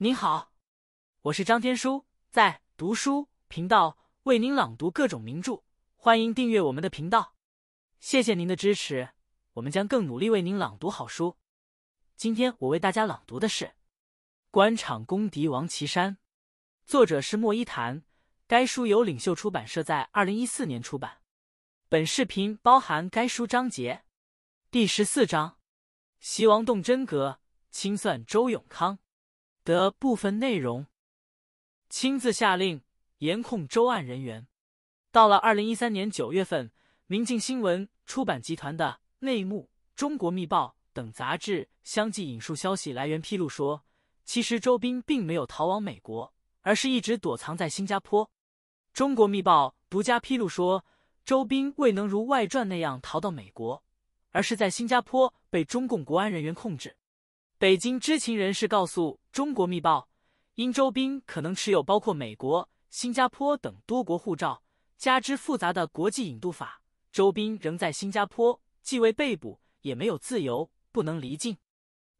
您好，我是张天舒，在读书频道为您朗读各种名著，欢迎订阅我们的频道。谢谢您的支持，我们将更努力为您朗读好书。今天我为大家朗读的是《官场公敌王岐山》，作者是莫一谈，该书由领袖出版社在二零一四年出版。本视频包含该书章节第十四章：习王动真格，清算周永康。的部分内容，亲自下令严控周案人员。到了二零一三年九月份，明镜新闻出版集团的《内幕》《中国密报》等杂志相继引述消息来源披露说，其实周斌并没有逃往美国，而是一直躲藏在新加坡。《中国密报》独家披露说，周斌未能如外传那样逃到美国，而是在新加坡被中共国安人员控制。北京知情人士告诉《中国密报》，因周斌可能持有包括美国、新加坡等多国护照，加之复杂的国际引渡法，周斌仍在新加坡，既未被捕，也没有自由，不能离境。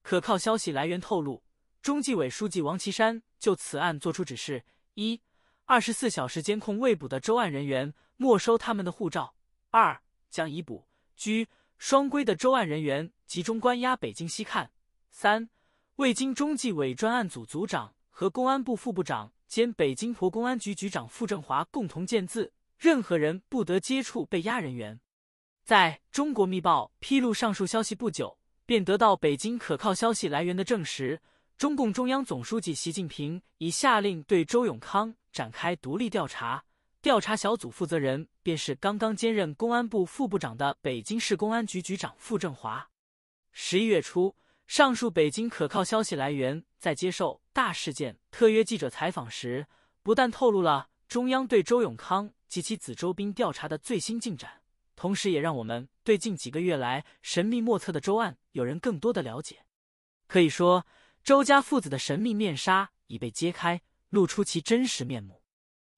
可靠消息来源透露，中纪委书记王岐山就此案作出指示：一、二十四小时监控未捕的周案人员，没收他们的护照；二、将已捕居双规的周案人员集中关押北京西看。三，未经中纪委专案组组长和公安部副部长兼北京国公安局局长傅政华共同见字，任何人不得接触被押人员。在中国密报披露上述消息不久，便得到北京可靠消息来源的证实：中共中央总书记习近平已下令对周永康展开独立调查，调查小组负责人便是刚刚兼任公安部副部长的北京市公安局局长傅政华。十一月初。上述北京可靠消息来源在接受大事件特约记者采访时，不但透露了中央对周永康及其子周斌调查的最新进展，同时也让我们对近几个月来神秘莫测的周案有人更多的了解。可以说，周家父子的神秘面纱已被揭开，露出其真实面目。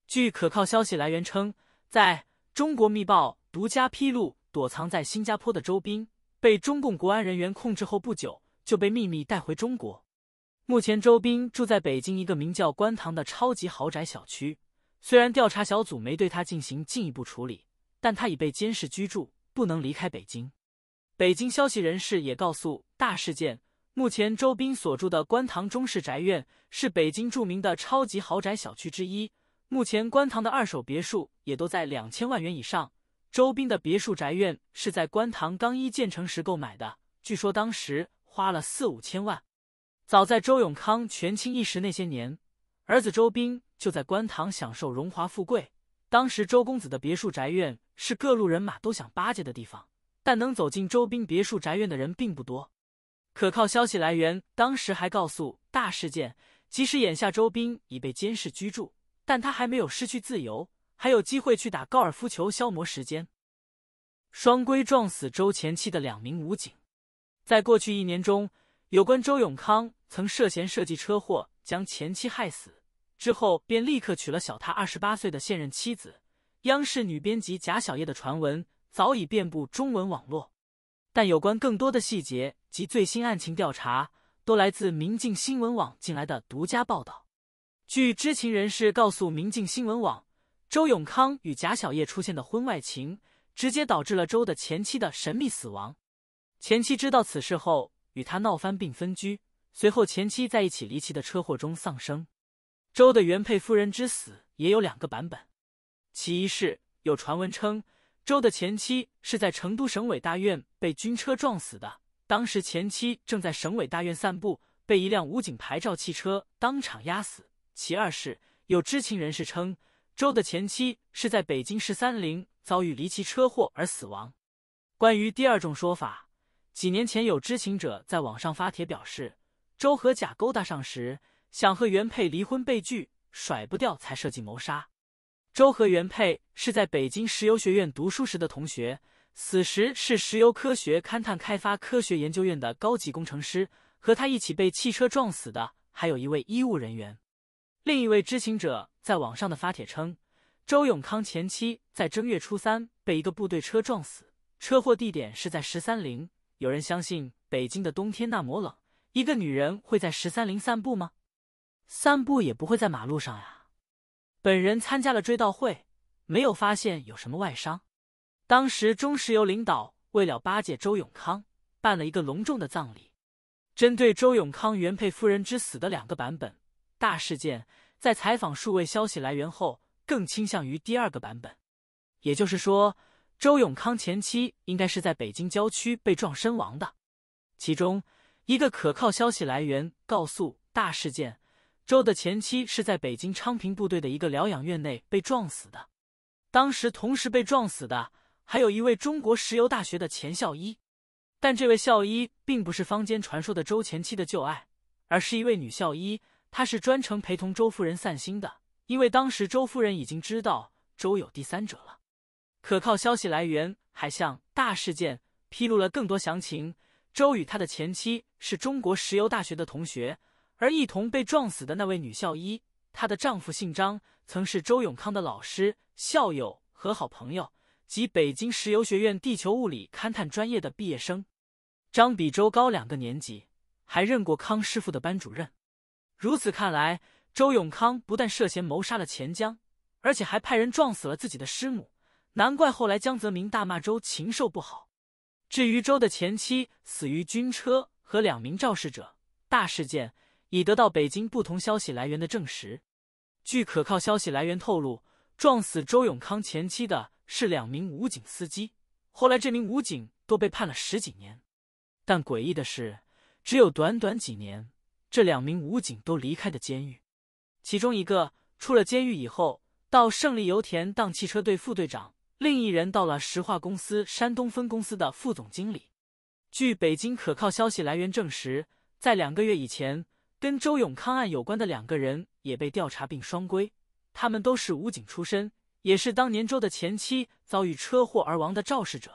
据可靠消息来源称，在中国密报独家披露，躲藏在新加坡的周斌被中共国安人员控制后不久。就被秘密带回中国。目前，周斌住在北京一个名叫观塘的超级豪宅小区。虽然调查小组没对他进行进一步处理，但他已被监视居住，不能离开北京。北京消息人士也告诉大事件，目前周斌所住的观塘中式宅院是北京著名的超级豪宅小区之一。目前观塘的二手别墅也都在两千万元以上。周斌的别墅宅院是在观塘刚一建成时购买的，据说当时。花了四五千万。早在周永康权倾一时那些年，儿子周斌就在官塘享受荣华富贵。当时周公子的别墅宅院是各路人马都想巴结的地方，但能走进周斌别墅宅院的人并不多。可靠消息来源当时还告诉大事件，即使眼下周斌已被监视居住，但他还没有失去自由，还有机会去打高尔夫球消磨时间。双规撞死周前妻的两名武警。在过去一年中，有关周永康曾涉嫌设计车祸将前妻害死之后，便立刻娶了小他二十八岁的现任妻子央视女编辑贾小叶的传闻早已遍布中文网络。但有关更多的细节及最新案情调查，都来自明镜新闻网近来的独家报道。据知情人士告诉明镜新闻网，周永康与贾小叶出现的婚外情，直接导致了周的前妻的神秘死亡。前妻知道此事后，与他闹翻并分居。随后，前妻在一起离奇的车祸中丧生。周的原配夫人之死也有两个版本：其一是有传闻称，周的前妻是在成都省委大院被军车撞死的，当时前妻正在省委大院散步，被一辆武警牌照汽车当场压死；其二是有知情人士称，周的前妻是在北京十三陵遭遇离奇车祸而死亡。关于第二种说法。几年前，有知情者在网上发帖表示，周和甲勾搭上时，想和原配离婚被拒，甩不掉才设计谋杀。周和原配是在北京石油学院读书时的同学，死时是石油科学勘探开发科学研究院的高级工程师。和他一起被汽车撞死的还有一位医务人员。另一位知情者在网上的发帖称，周永康前妻在正月初三被一个部队车撞死，车祸地点是在十三陵。有人相信北京的冬天那么冷，一个女人会在十三陵散步吗？散步也不会在马路上呀。本人参加了追悼会，没有发现有什么外伤。当时中石油领导为了巴结周永康，办了一个隆重的葬礼。针对周永康原配夫人之死的两个版本，大事件在采访数位消息来源后，更倾向于第二个版本，也就是说。周永康前妻应该是在北京郊区被撞身亡的。其中一个可靠消息来源告诉大事件，周的前妻是在北京昌平部队的一个疗养院内被撞死的。当时同时被撞死的还有一位中国石油大学的前校医，但这位校医并不是坊间传说的周前妻的旧爱，而是一位女校医。她是专程陪同周夫人散心的，因为当时周夫人已经知道周有第三者了。可靠消息来源还向大事件披露了更多详情。周与他的前妻是中国石油大学的同学，而一同被撞死的那位女校医，她的丈夫姓张，曾是周永康的老师、校友和好朋友，及北京石油学院地球物理勘探专业的毕业生。张比周高两个年级，还任过康师傅的班主任。如此看来，周永康不但涉嫌谋杀了钱江，而且还派人撞死了自己的师母。难怪后来江泽民大骂周禽兽不好。至于周的前妻死于军车和两名肇事者，大事件已得到北京不同消息来源的证实。据可靠消息来源透露，撞死周永康前妻的是两名武警司机。后来，这名武警都被判了十几年。但诡异的是，只有短短几年，这两名武警都离开了监狱。其中一个出了监狱以后，到胜利油田当汽车队副队长。另一人到了石化公司山东分公司的副总经理。据北京可靠消息来源证实，在两个月以前，跟周永康案有关的两个人也被调查并双规。他们都是武警出身，也是当年周的前妻遭遇车祸而亡的肇事者。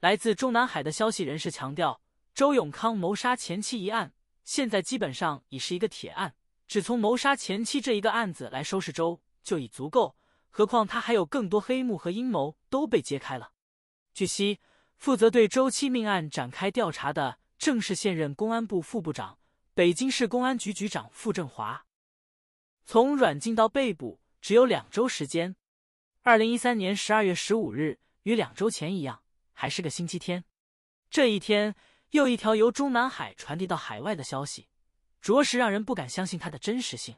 来自中南海的消息人士强调，周永康谋杀前妻一案，现在基本上已是一个铁案，只从谋杀前妻这一个案子来收拾周，就已足够。何况他还有更多黑幕和阴谋都被揭开了。据悉，负责对周期命案展开调查的正是现任公安部副部长、北京市公安局局长傅政华。从软禁到被捕，只有两周时间。二零一三年十二月十五日，与两周前一样，还是个星期天。这一天，又一条由中南海传递到海外的消息，着实让人不敢相信它的真实性。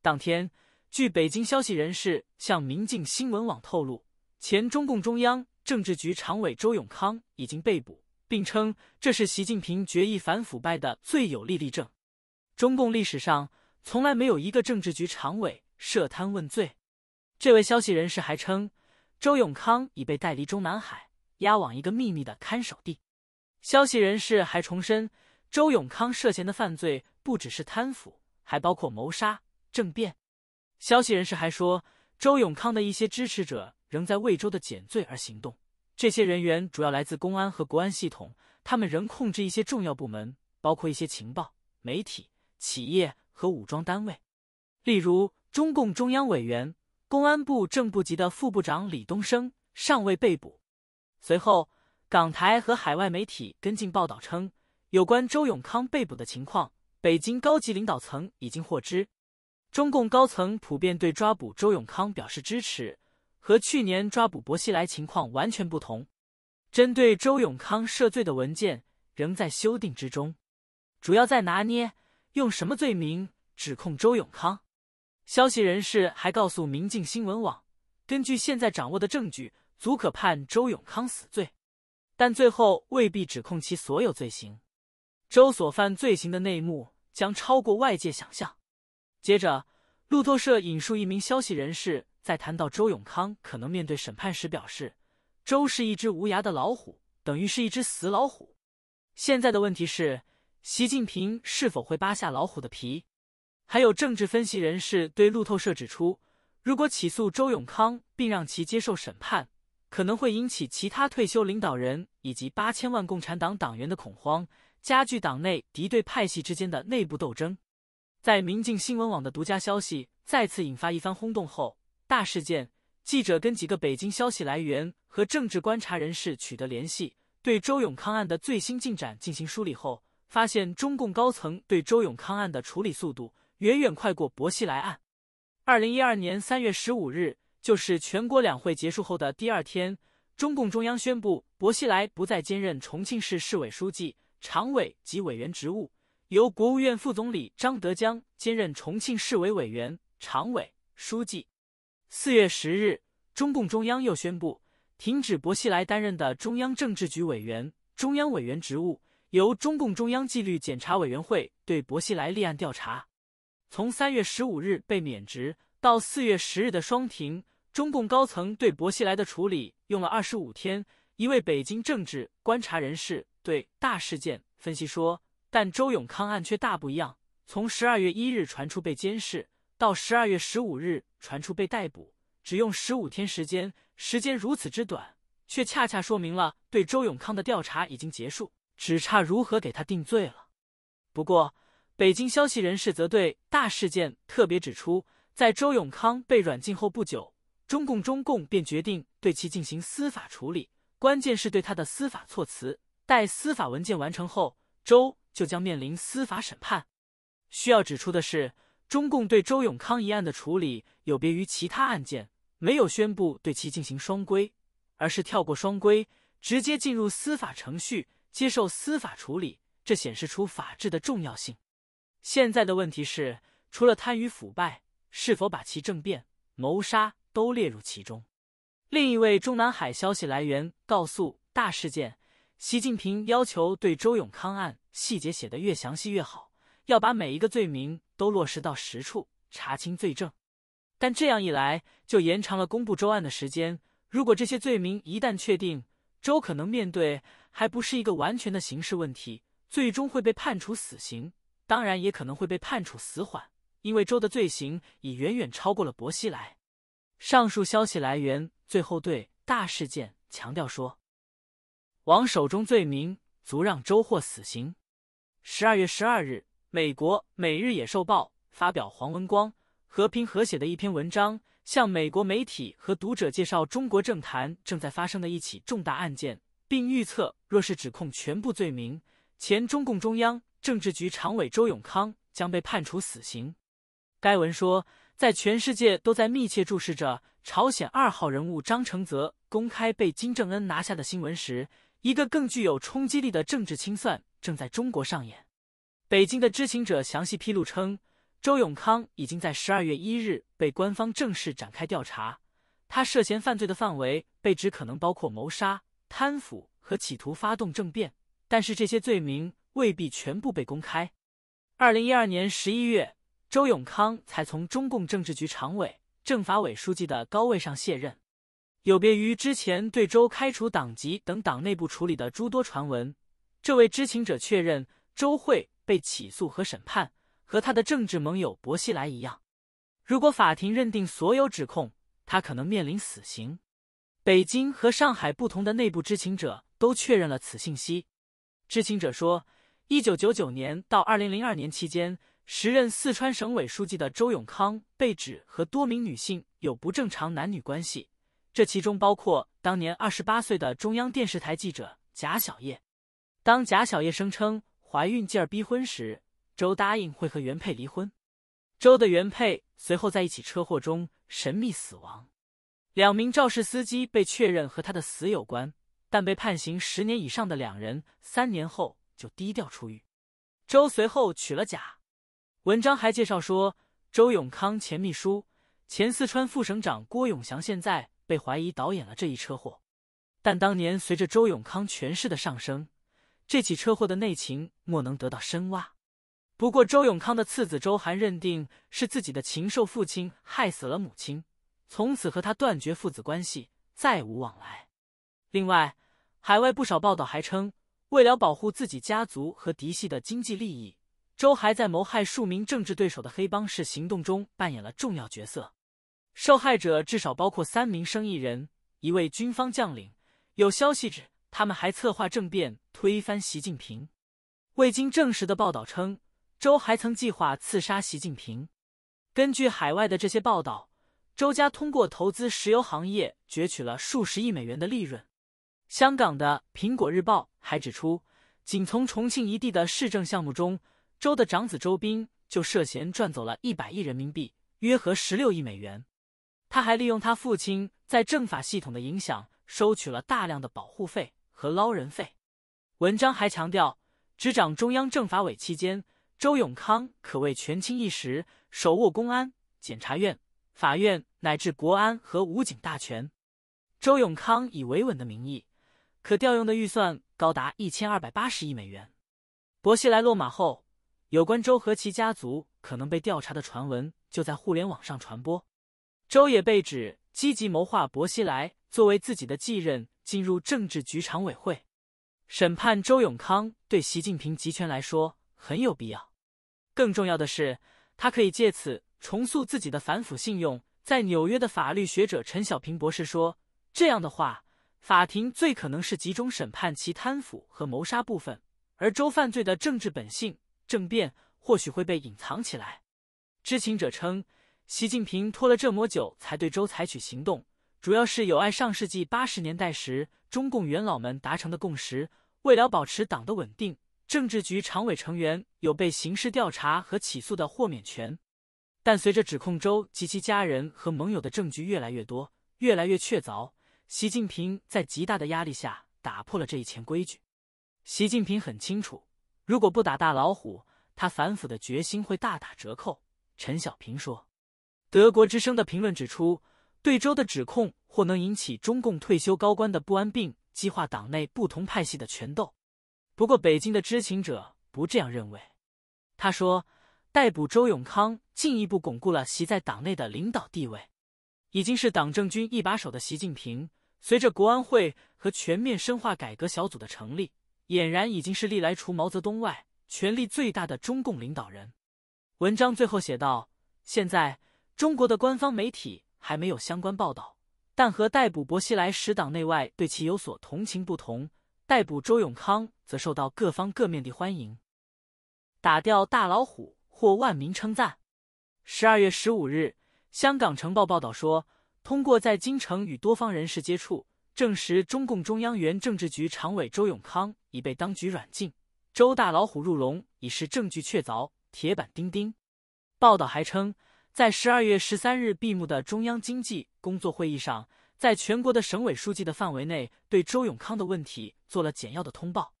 当天。据北京消息人士向《明镜新闻网》透露，前中共中央政治局常委周永康已经被捕，并称这是习近平决议反腐败的最有力例证。中共历史上从来没有一个政治局常委涉贪问罪。这位消息人士还称，周永康已被带离中南海，押往一个秘密的看守地。消息人士还重申，周永康涉嫌的犯罪不只是贪腐，还包括谋杀、政变。消息人士还说，周永康的一些支持者仍在为州的减罪而行动。这些人员主要来自公安和国安系统，他们仍控制一些重要部门，包括一些情报、媒体、企业和武装单位。例如，中共中央委员、公安部正部级的副部长李东升尚未被捕。随后，港台和海外媒体跟进报道称，有关周永康被捕的情况，北京高级领导层已经获知。中共高层普遍对抓捕周永康表示支持，和去年抓捕薄熙来情况完全不同。针对周永康涉罪的文件仍在修订之中，主要在拿捏用什么罪名指控周永康。消息人士还告诉《明镜新闻网》，根据现在掌握的证据，足可判周永康死罪，但最后未必指控其所有罪行。周所犯罪行的内幕将超过外界想象。接着，路透社引述一名消息人士在谈到周永康可能面对审判时表示：“周是一只无牙的老虎，等于是一只死老虎。”现在的问题是，习近平是否会扒下老虎的皮？还有政治分析人士对路透社指出，如果起诉周永康并让其接受审判，可能会引起其他退休领导人以及八千万共产党党员的恐慌，加剧党内敌对派系之间的内部斗争。在《民镜新闻网》的独家消息再次引发一番轰动后，大事件记者跟几个北京消息来源和政治观察人士取得联系，对周永康案的最新进展进行梳理后，发现中共高层对周永康案的处理速度远远快过薄熙来案。二零一二年三月十五日，就是全国两会结束后的第二天，中共中央宣布薄熙来不再兼任重庆市市委书记、常委及委员职务。由国务院副总理张德江兼任重庆市委委员、常委、书记。四月十日，中共中央又宣布停止薄熙来担任的中央政治局委员、中央委员职务，由中共中央纪律检查委员会对薄熙来立案调查。从三月十五日被免职到四月十日的双停，中共高层对薄熙来的处理用了二十五天。一位北京政治观察人士对大事件分析说。但周永康案却大不一样。从十二月一日传出被监视，到十二月十五日传出被逮捕，只用十五天时间。时间如此之短，却恰恰说明了对周永康的调查已经结束，只差如何给他定罪了。不过，北京消息人士则对大事件特别指出，在周永康被软禁后不久，中共中共便决定对其进行司法处理。关键是对他的司法措辞。待司法文件完成后，周。就将面临司法审判。需要指出的是，中共对周永康一案的处理有别于其他案件，没有宣布对其进行双规，而是跳过双规，直接进入司法程序，接受司法处理。这显示出法治的重要性。现在的问题是，除了贪与腐败，是否把其政变、谋杀都列入其中？另一位中南海消息来源告诉大事件。习近平要求对周永康案细节写得越详细越好，要把每一个罪名都落实到实处，查清罪证。但这样一来就延长了公布周案的时间。如果这些罪名一旦确定，周可能面对还不是一个完全的刑事问题，最终会被判处死刑，当然也可能会被判处死缓，因为周的罪行已远远超过了薄熙来。上述消息来源最后对大事件强调说。王手中罪名足让周获死刑。十二月十二日，美国《每日野兽报》发表黄文光和平和写的一篇文章，向美国媒体和读者介绍中国政坛正在发生的一起重大案件，并预测若是指控全部罪名，前中共中央政治局常委周永康将被判处死刑。该文说，在全世界都在密切注视着朝鲜二号人物张承泽公开被金正恩拿下的新闻时，一个更具有冲击力的政治清算正在中国上演。北京的知情者详细披露称，周永康已经在十二月一日被官方正式展开调查，他涉嫌犯罪的范围被指可能包括谋杀、贪腐和企图发动政变，但是这些罪名未必全部被公开。二零一二年十一月，周永康才从中共政治局常委、政法委书记的高位上卸任。有别于之前对周开除党籍等党内部处理的诸多传闻，这位知情者确认，周会被起诉和审判，和他的政治盟友薄熙来一样。如果法庭认定所有指控，他可能面临死刑。北京和上海不同的内部知情者都确认了此信息。知情者说，一九九九年到二零零二年期间，时任四川省委书记的周永康被指和多名女性有不正常男女关系。这其中包括当年二十八岁的中央电视台记者贾小叶。当贾小叶声称怀孕继而逼婚时，周答应会和原配离婚。周的原配随后在一起车祸中神秘死亡，两名肇事司机被确认和他的死有关，但被判刑十年以上的两人三年后就低调出狱。周随后娶了贾。文章还介绍说，周永康前秘书、前四川副省长郭永祥现在。被怀疑导演了这一车祸，但当年随着周永康权势的上升，这起车祸的内情莫能得到深挖。不过，周永康的次子周涵认定是自己的禽兽父亲害死了母亲，从此和他断绝父子关系，再无往来。另外，海外不少报道还称，为了保护自己家族和嫡系的经济利益，周还在谋害数名政治对手的黑帮式行动中扮演了重要角色。受害者至少包括三名生意人、一位军方将领。有消息指，他们还策划政变推翻习近平。未经证实的报道称，周还曾计划刺杀习近平。根据海外的这些报道，周家通过投资石油行业攫取了数十亿美元的利润。香港的《苹果日报》还指出，仅从重庆一地的市政项目中，周的长子周斌就涉嫌赚走了一百亿人民币，约合十六亿美元。他还利用他父亲在政法系统的影响，收取了大量的保护费和捞人费。文章还强调，执掌中央政法委期间，周永康可谓权倾一时，手握公安、检察院、法院乃至国安和武警大权。周永康以维稳的名义，可调用的预算高达一千二百八十亿美元。薄熙来落马后，有关周和其家族可能被调查的传闻就在互联网上传播。周也被指积极谋划薄熙来作为自己的继任进入政治局常委会，审判周永康对习近平集权来说很有必要。更重要的是，他可以借此重塑自己的反腐信用。在纽约的法律学者陈小平博士说：“这样的话，法庭最可能是集中审判其贪腐和谋杀部分，而周犯罪的政治本性、政变或许会被隐藏起来。”知情者称。习近平拖了这么久才对周采取行动，主要是有碍上世纪八十年代时中共元老们达成的共识。为了保持党的稳定，政治局常委成员有被刑事调查和起诉的豁免权。但随着指控周及其家人和盟友的证据越来越多、越来越确凿，习近平在极大的压力下打破了这一潜规矩。习近平很清楚，如果不打大老虎，他反腐的决心会大打折扣。陈小平说。德国之声的评论指出，对周的指控或能引起中共退休高官的不安并激化党内不同派系的权斗。不过，北京的知情者不这样认为。他说，逮捕周永康进一步巩固了习在党内的领导地位。已经是党政军一把手的习近平，随着国安会和全面深化改革小组的成立，俨然已经是历来除毛泽东外权力最大的中共领导人。文章最后写道：现在。中国的官方媒体还没有相关报道，但和逮捕薄熙来时党内外对其有所同情不同，逮捕周永康则受到各方各面的欢迎。打掉大老虎获万民称赞。十二月十五日，香港《城报》报道说，通过在京城与多方人士接触，证实中共中央原政治局常委周永康已被当局软禁，周大老虎入笼已是证据确凿、铁板钉钉。报道还称。在十二月十三日闭幕的中央经济工作会议上，在全国的省委书记的范围内，对周永康的问题做了简要的通报。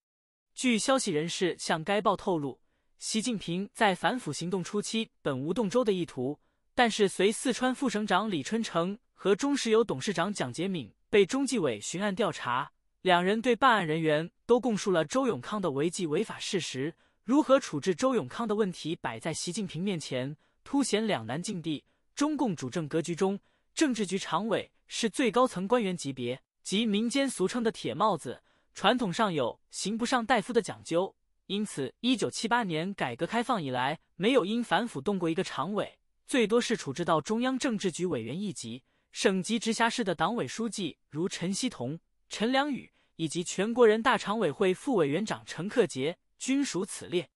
据消息人士向该报透露，习近平在反腐行动初期本无动周的意图，但是随四川副省长李春城和中石油董事长蒋洁敏被中纪委巡案调查，两人对办案人员都供述了周永康的违纪违法事实。如何处置周永康的问题摆在习近平面前。凸显两难境地。中共主政格局中，政治局常委是最高层官员级别，即民间俗称的“铁帽子”。传统上有“刑不上大夫”的讲究，因此，一九七八年改革开放以来，没有因反腐动过一个常委，最多是处置到中央政治局委员一级。省级直辖市的党委书记，如陈希同、陈良宇，以及全国人大常委会副委员长陈克杰，均属此列。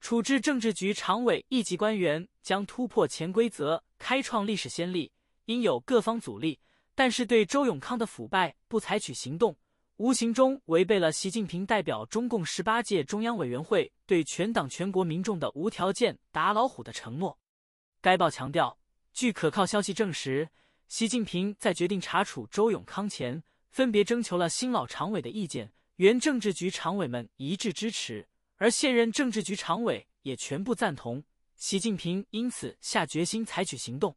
处置政治局常委一级官员将突破潜规则，开创历史先例，应有各方阻力。但是，对周永康的腐败不采取行动，无形中违背了习近平代表中共十八届中央委员会对全党全国民众的无条件打老虎的承诺。该报强调，据可靠消息证实，习近平在决定查处周永康前，分别征求了新老常委的意见，原政治局常委们一致支持。而现任政治局常委也全部赞同，习近平因此下决心采取行动。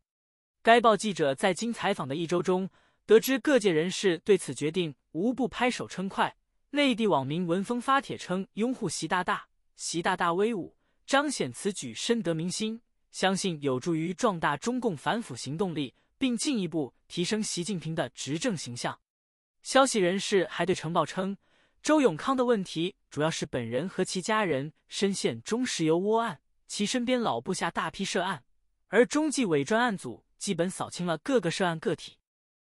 该报记者在经采访的一周中，得知各界人士对此决定无不拍手称快。内地网民闻风发帖称，拥护习大大，习大大威武，彰显此举深得民心，相信有助于壮大中共反腐行动力，并进一步提升习近平的执政形象。消息人士还对晨报称。周永康的问题主要是本人和其家人深陷中石油窝案，其身边老部下大批涉案，而中纪委专案组基本扫清了各个涉案个体。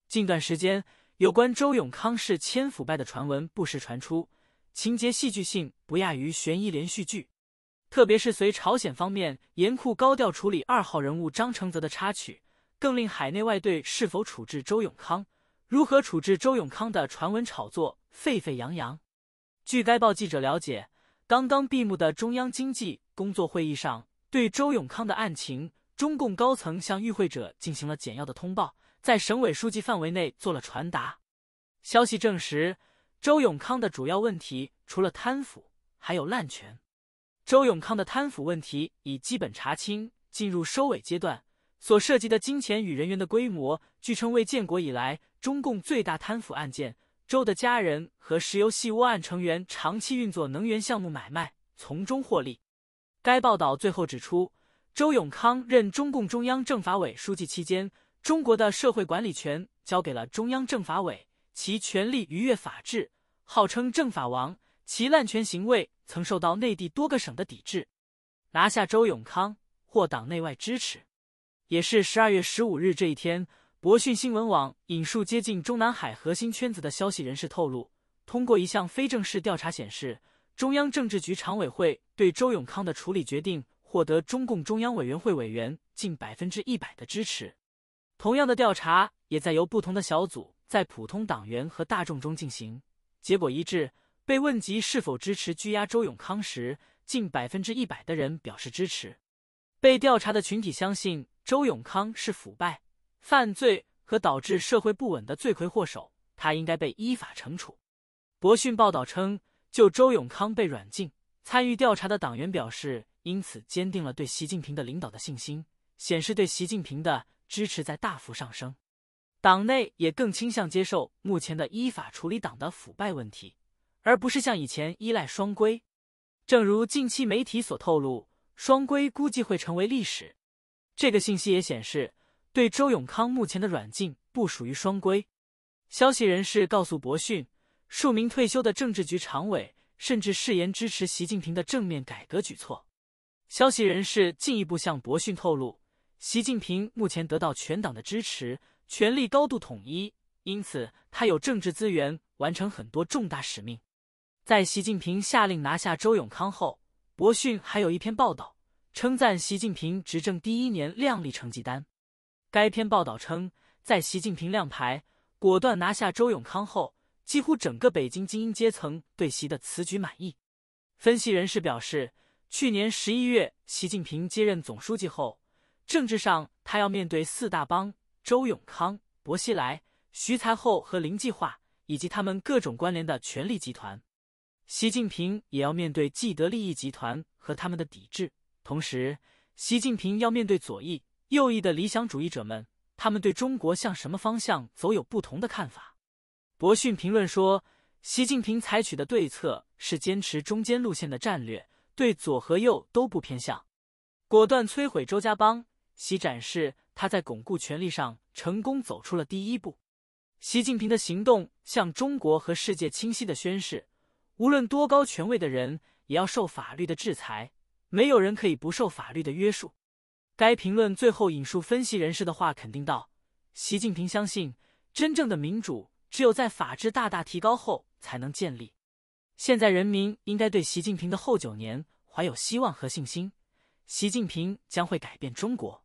近段时间，有关周永康是千腐败的传闻不时传出，情节戏剧性不亚于悬疑连续剧。特别是随朝鲜方面严酷高调处理二号人物张承泽的插曲，更令海内外对是否处置周永康、如何处置周永康的传闻炒作。沸沸扬扬。据该报记者了解，刚刚闭幕的中央经济工作会议上，对周永康的案情，中共高层向与会者进行了简要的通报，在省委书记范围内做了传达。消息证实，周永康的主要问题除了贪腐，还有滥权。周永康的贪腐问题已基本查清，进入收尾阶段。所涉及的金钱与人员的规模，据称为建国以来中共最大贪腐案件。周的家人和石油系窝案成员长期运作能源项目买卖，从中获利。该报道最后指出，周永康任中共中央政法委书记期间，中国的社会管理权交给了中央政法委，其权力逾越法治，号称“政法王”，其滥权行为曾受到内地多个省的抵制。拿下周永康获党内外支持，也是十二月十五日这一天。博讯新闻网引述接近中南海核心圈子的消息人士透露，通过一项非正式调查显示，中央政治局常委会对周永康的处理决定获得中共中央委员会委员近百分之一百的支持。同样的调查也在由不同的小组在普通党员和大众中进行，结果一致。被问及是否支持拘押周永康时，近百分之一百的人表示支持。被调查的群体相信周永康是腐败。犯罪和导致社会不稳的罪魁祸首，他应该被依法惩处。博讯报道称，就周永康被软禁，参与调查的党员表示，因此坚定了对习近平的领导的信心，显示对习近平的支持在大幅上升。党内也更倾向接受目前的依法处理党的腐败问题，而不是像以前依赖双规。正如近期媒体所透露，双规估计会成为历史。这个信息也显示。对周永康目前的软禁不属于双规，消息人士告诉博讯，数名退休的政治局常委甚至誓言支持习近平的正面改革举措。消息人士进一步向博讯透露，习近平目前得到全党的支持，权力高度统一，因此他有政治资源完成很多重大使命。在习近平下令拿下周永康后，博讯还有一篇报道称赞习近平执政第一年靓丽成绩单。该篇报道称，在习近平亮牌、果断拿下周永康后，几乎整个北京精英阶层对习的此举满意。分析人士表示，去年十一月习近平接任总书记后，政治上他要面对四大帮：周永康、薄熙来、徐才厚和林计划以及他们各种关联的权力集团；习近平也要面对既得利益集团和他们的抵制，同时，习近平要面对左翼。右翼的理想主义者们，他们对中国向什么方向走有不同的看法。博讯评论说，习近平采取的对策是坚持中间路线的战略，对左和右都不偏向，果断摧毁周家帮，习展示他在巩固权力上成功走出了第一步。习近平的行动向中国和世界清晰的宣示，无论多高权位的人，也要受法律的制裁，没有人可以不受法律的约束。该评论最后引述分析人士的话，肯定道：“习近平相信，真正的民主只有在法治大大提高后才能建立。现在人民应该对习近平的后九年怀有希望和信心，习近平将会改变中国。”